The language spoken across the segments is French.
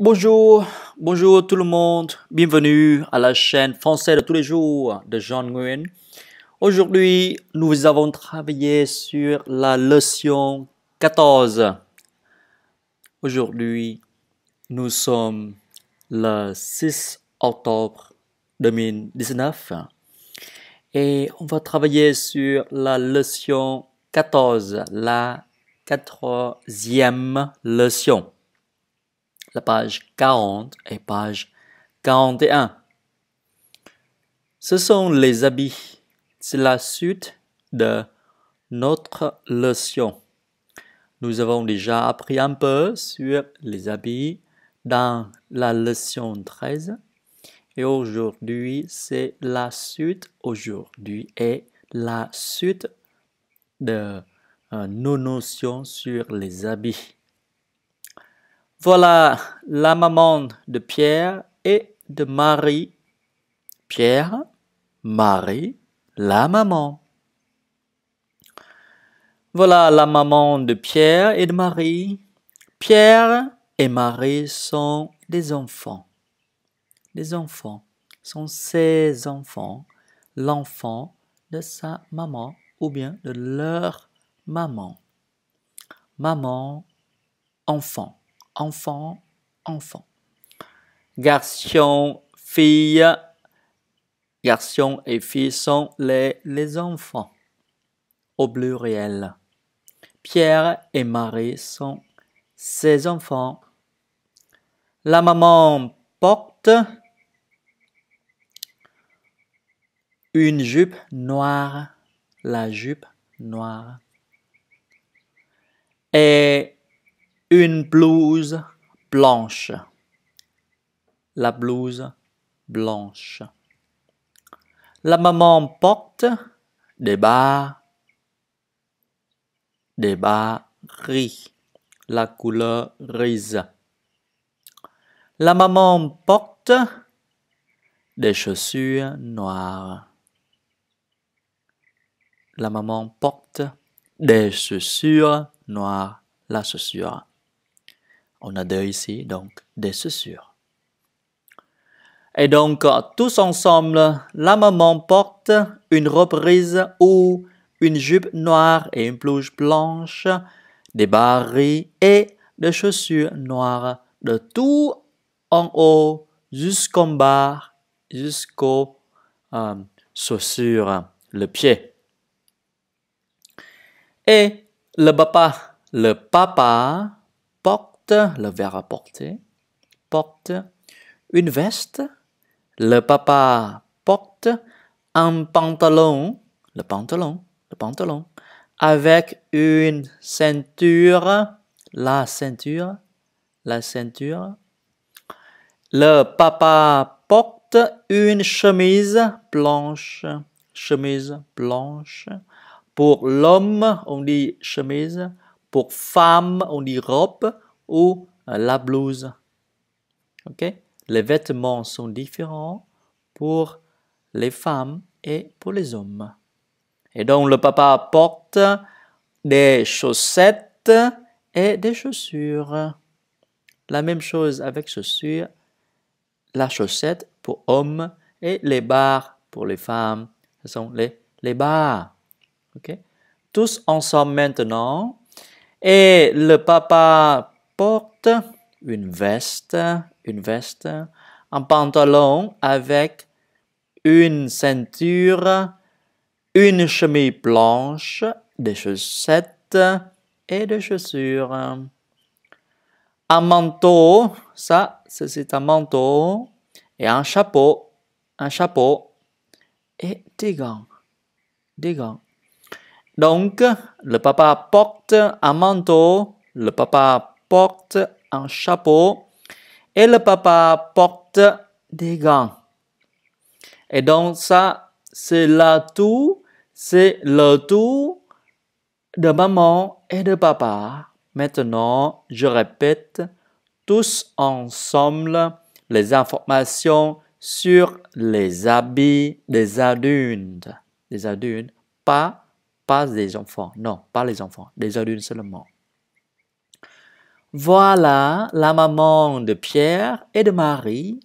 Bonjour, bonjour tout le monde, bienvenue à la chaîne française de tous les jours de John Nguyen. Aujourd'hui, nous avons travaillé sur la leçon 14. Aujourd'hui, nous sommes le 6 octobre 2019 et on va travailler sur la leçon 14, la quatrième leçon page 40 et page 41. Ce sont les habits. C'est la suite de notre leçon. Nous avons déjà appris un peu sur les habits dans la leçon 13. Et aujourd'hui, c'est la suite. Aujourd'hui est la suite de euh, nos notions sur les habits. Voilà la maman de Pierre et de Marie. Pierre, Marie, la maman. Voilà la maman de Pierre et de Marie. Pierre et Marie sont des enfants. Des enfants sont ses enfants, l'enfant de sa maman ou bien de leur maman. Maman, enfant enfant, enfant. Garçon, fille, garçon et fille sont les, les enfants au pluriel. Pierre et Marie sont ses enfants. La maman porte une jupe noire, la jupe noire. Et une blouse blanche. La blouse blanche. La maman porte des bas, des bas gris, la couleur grise. La maman porte des chaussures noires. La maman porte des chaussures noires, la chaussure on a deux ici, donc des chaussures. Et donc, tous ensemble, la maman porte une reprise ou une jupe noire et une blouse blanche, des barils et des chaussures noires, de tout en haut jusqu'en bas, jusqu'aux euh, chaussures, le pied. Et le papa, le papa porte le verre à porter, porte une veste, le papa porte un pantalon, le pantalon, le pantalon, avec une ceinture, la ceinture, la ceinture. Le papa porte une chemise blanche, chemise blanche. Pour l'homme, on dit chemise. Pour femme, on dit robe ou la blouse. ok Les vêtements sont différents pour les femmes et pour les hommes. Et donc le papa porte des chaussettes et des chaussures. La même chose avec chaussures, la chaussette pour hommes et les barres pour les femmes. Ce sont les, les barres. OK Tous ensemble maintenant. Et le papa porte une veste, une veste, un pantalon avec une ceinture, une chemise blanche, des chaussettes et des chaussures. Un manteau, ça, c'est un manteau. Et un chapeau, un chapeau. Et des gants, des gants. Donc, le papa porte un manteau, le papa porte un chapeau et le papa porte des gants. Et donc ça, c'est la tout, c'est le tout de maman et de papa. Maintenant, je répète tous ensemble les informations sur les habits des adultes. Des adultes, pas, pas des enfants. Non, pas les enfants, des adultes seulement. Voilà la maman de Pierre et de Marie.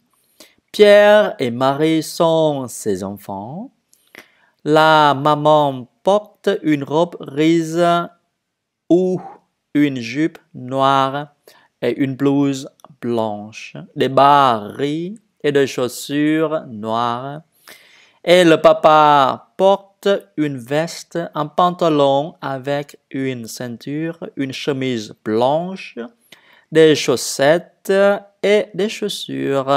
Pierre et Marie sont ses enfants. La maman porte une robe rise ou une jupe noire et une blouse blanche, des bas et des chaussures noires. Et le papa porte une veste, un pantalon avec une ceinture, une chemise blanche, des chaussettes et des chaussures,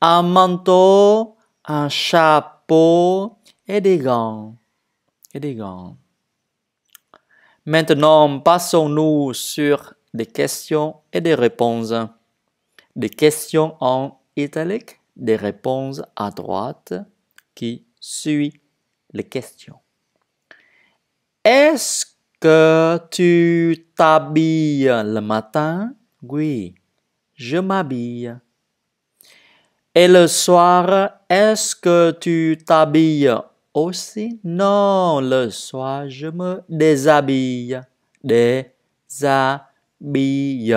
un manteau, un chapeau et des gants. Et des gants. Maintenant, passons-nous sur des questions et des réponses. Des questions en italique, des réponses à droite qui suit les questions. Est-ce que tu t'habilles le matin? Oui, je m'habille. Et le soir, est-ce que tu t'habilles aussi? Non, le soir, je me déshabille. Déshabille.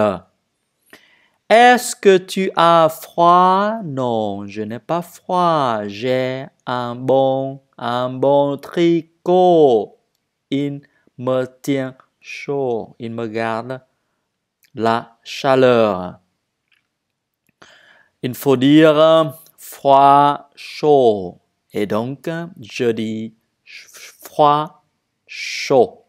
Est-ce que tu as froid? Non, je n'ai pas froid. J'ai un bon un bon tricot. Il me tient chaud. Il me garde la chaleur. Il faut dire froid, chaud. Et donc, je dis froid, chaud.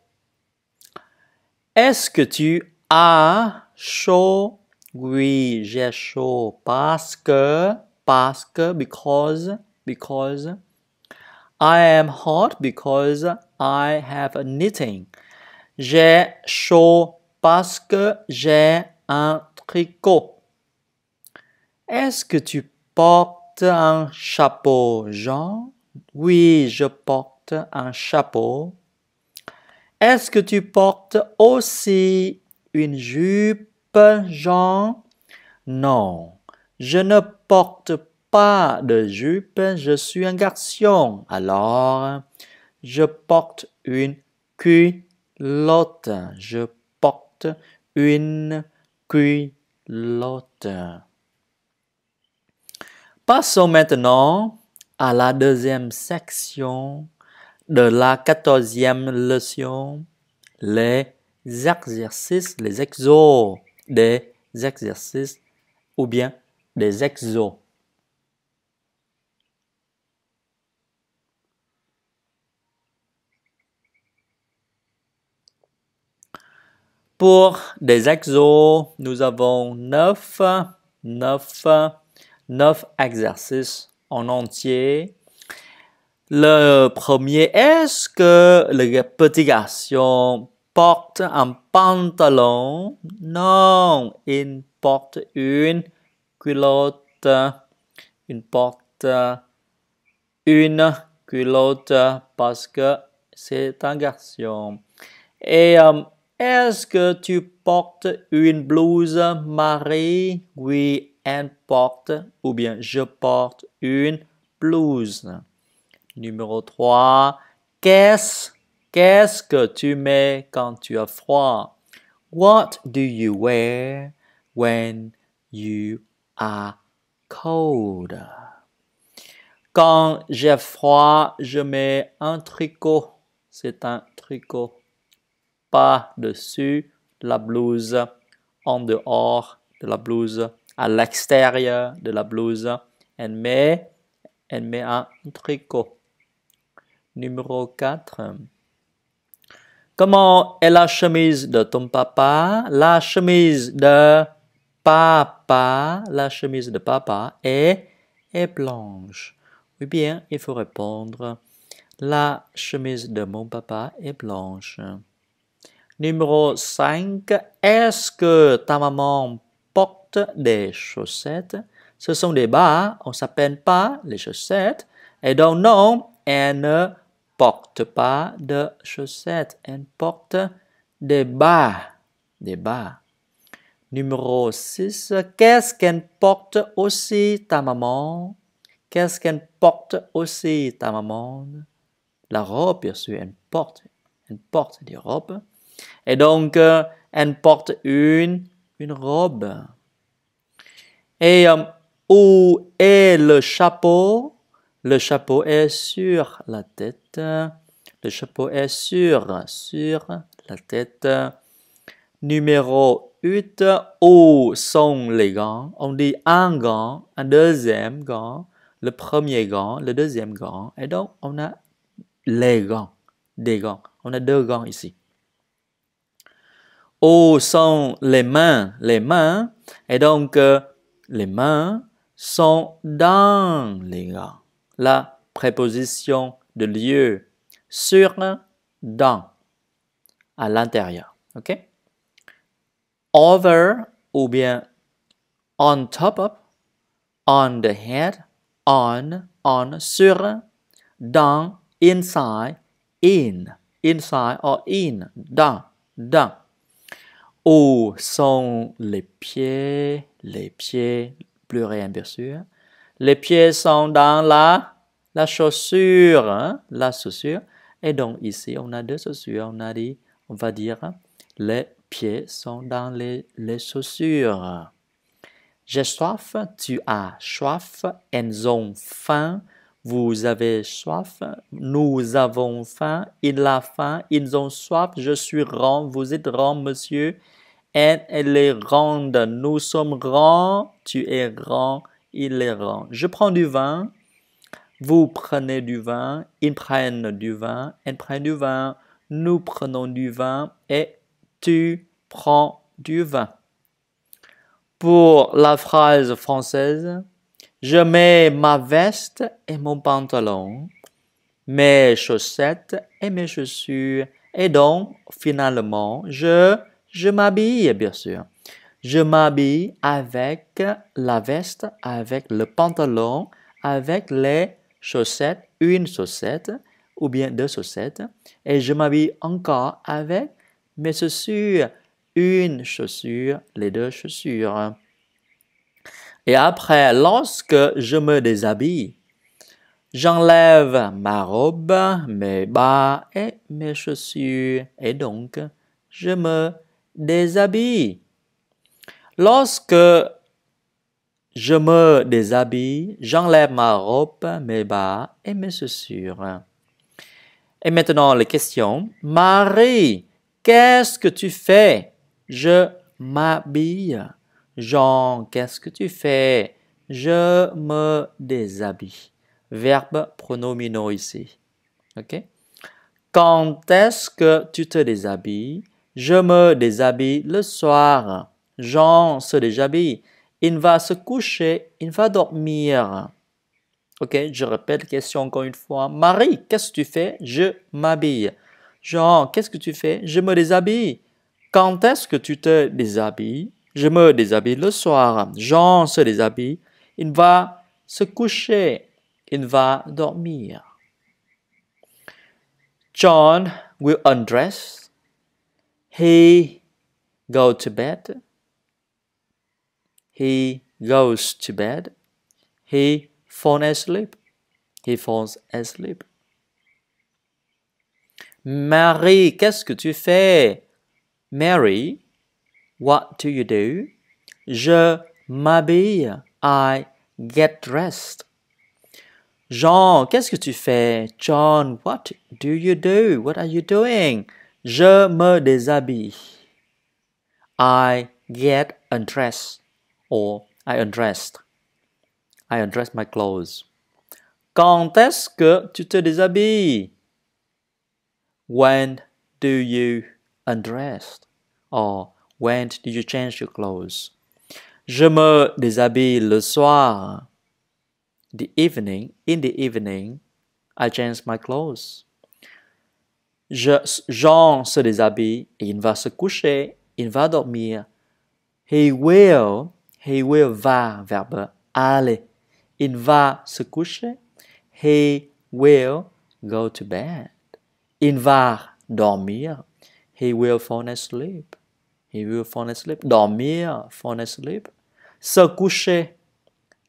Est-ce que tu as chaud? Oui, j'ai chaud parce que, parce que, because, because, I am hot because I have a knitting. J'ai chaud parce que j'ai un tricot. Est-ce que tu portes un chapeau, Jean? Oui, je porte un chapeau. Est-ce que tu portes aussi une jupe, Jean? Non, je ne porte pas de jupe, je suis un garçon. Alors, je porte une culotte. Je porte une culotte. Passons maintenant à la deuxième section de la quatorzième leçon, les exercices, les exos, des exercices ou bien des exos. Pour des exos, nous avons neuf, 9, exercices en entier. Le premier, est-ce que le petit garçon porte un pantalon? Non, il porte une culotte. Il porte une culotte parce que c'est un garçon. Et euh, est-ce que tu portes une blouse Marie? Oui, elle porte ou bien je porte une blouse. Numéro 3. Qu'est-ce qu'est-ce que tu mets quand tu as froid? What do you wear when you are cold? Quand j'ai froid, je mets un tricot. C'est un tricot dessus la blouse, en dehors de la blouse, à l'extérieur de la blouse. Elle met, elle met un tricot. Numéro 4. Comment est la chemise de ton papa? La chemise de papa, la chemise de papa est, est blanche. Ou bien, il faut répondre, la chemise de mon papa est blanche. Numéro 5. Est-ce que ta maman porte des chaussettes? Ce sont des bas, on ne s'appelle pas les chaussettes. Et donc non, elle ne porte pas de chaussettes, elle porte des bas. Des bas. Numéro 6. Qu'est-ce qu'elle porte aussi ta maman? Qu'est-ce qu'elle porte aussi ta maman? La robe, bien sûr, elle porte. Elle porte des robes. Et donc, euh, elle porte une, une robe. Et euh, où est le chapeau Le chapeau est sur la tête. Le chapeau est sur, sur la tête. Numéro 8. Où sont les gants On dit un gant, un deuxième gant, le premier gant, le deuxième gant. Et donc, on a les gants, des gants. On a deux gants ici. O sont les mains, les mains. Et donc, euh, les mains sont dans les gants. La préposition de lieu sur, dans, à l'intérieur. OK? Over ou bien on top of, on the head, on, on, sur, dans, inside, in, inside or in, dans, dans. Où sont les pieds Les pieds, pluriel bien sûr. Les pieds sont dans la, chaussure. Hein? La chaussure. Et donc ici, on a deux chaussures. On a dit, on va dire, les pieds sont dans les, chaussures. J'ai soif, tu as soif, elles ont faim, vous avez soif, nous avons faim, il a faim, ils ont soif, je suis rond, vous êtes rond, monsieur. Elle, elle est ronde, nous sommes grands, tu es grand, il est rond. Je prends du vin, vous prenez du vin, ils prennent du vin, ils prennent du vin, nous prenons du vin et tu prends du vin. Pour la phrase française, je mets ma veste et mon pantalon, mes chaussettes et mes chaussures. Et donc, finalement, je, je m'habille, bien sûr. Je m'habille avec la veste, avec le pantalon, avec les chaussettes, une chaussette ou bien deux chaussettes. Et je m'habille encore avec mes chaussures, une chaussure, les deux chaussures. Et après, lorsque je me déshabille, j'enlève ma robe, mes bas et mes chaussures. Et donc, je me déshabille. Lorsque je me déshabille, j'enlève ma robe, mes bas et mes chaussures. Et maintenant, les questions. Marie, qu'est-ce que tu fais? Je m'habille. Jean, qu'est-ce que tu fais Je me déshabille. Verbe pronomino ici. OK Quand est-ce que tu te déshabilles Je me déshabille le soir. Jean se déshabille. Il va se coucher. Il va dormir. OK, je répète la question encore une fois. Marie, qu'est-ce que tu fais Je m'habille. Jean, qu'est-ce que tu fais Je me déshabille. Quand est-ce que tu te déshabilles je me déshabille le soir. Jean se déshabille. Il va se coucher. Il va dormir. John will undress. He go to bed. He goes to bed. He falls asleep. He falls asleep. Marie, qu'est-ce que tu fais? Mary, What do you do? Je m'habille. I get dressed. Jean, qu'est-ce que tu fais? John, what do you do? What are you doing? Je me déshabille. I get undressed or I undressed. I undress my clothes. Quand est-ce que tu te déshabilles? When do you undress? Or when did you change your clothes? Je me déshabille le soir. The evening, in the evening, I change my clothes. Je, Jean se déshabille et il va se coucher, il va dormir. He will, he will va, verbe aller. Il va se coucher. He will go to bed. Il va dormir. He will fall asleep. Il veut fall asleep. Dormir, fall asleep. Se coucher,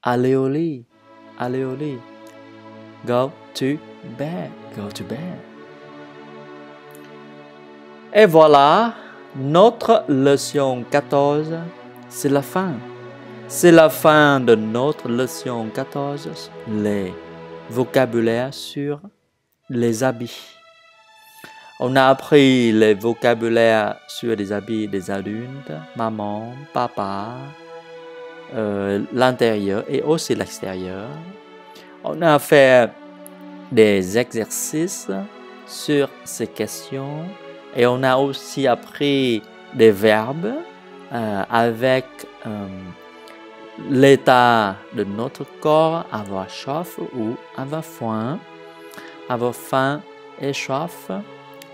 aller au lit, aller au lit. Go to bed, go to bed. Et voilà, notre leçon 14, c'est la fin. C'est la fin de notre leçon 14, les vocabulaires sur les habits. On a appris le vocabulaire sur les habits des adultes, maman, papa, euh, l'intérieur et aussi l'extérieur. On a fait des exercices sur ces questions et on a aussi appris des verbes euh, avec euh, l'état de notre corps, avoir chauffe ou avoir foin, avoir faim et chauffe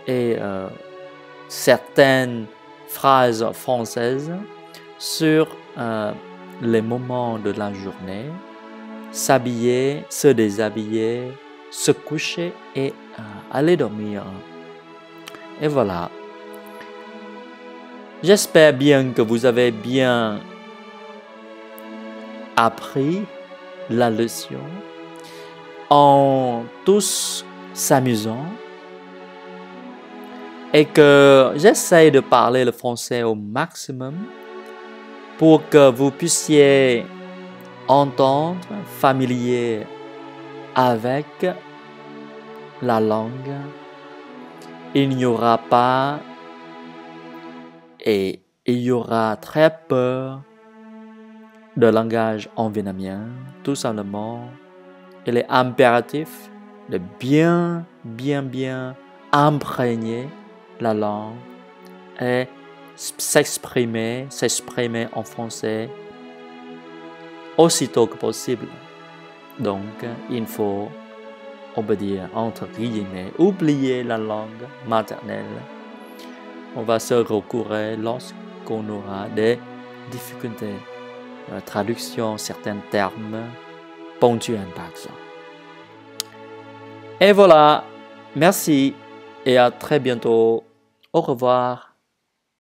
et euh, certaines phrases françaises sur euh, les moments de la journée, s'habiller, se déshabiller, se coucher et euh, aller dormir. Et voilà. J'espère bien que vous avez bien appris la leçon en tous s'amusant et que j'essaie de parler le français au maximum pour que vous puissiez entendre, familier avec la langue. Il n'y aura pas et il y aura très peu de langage en vietnamien. Tout simplement, il est impératif de bien, bien, bien imprégner la langue et s'exprimer, s'exprimer en français aussitôt que possible. Donc, il faut, on peut dire, entre guillemets, oublier la langue maternelle. On va se recourir lorsqu'on aura des difficultés. La traduction, certains termes ponctuels par Et voilà, merci et à très bientôt. Au revoir.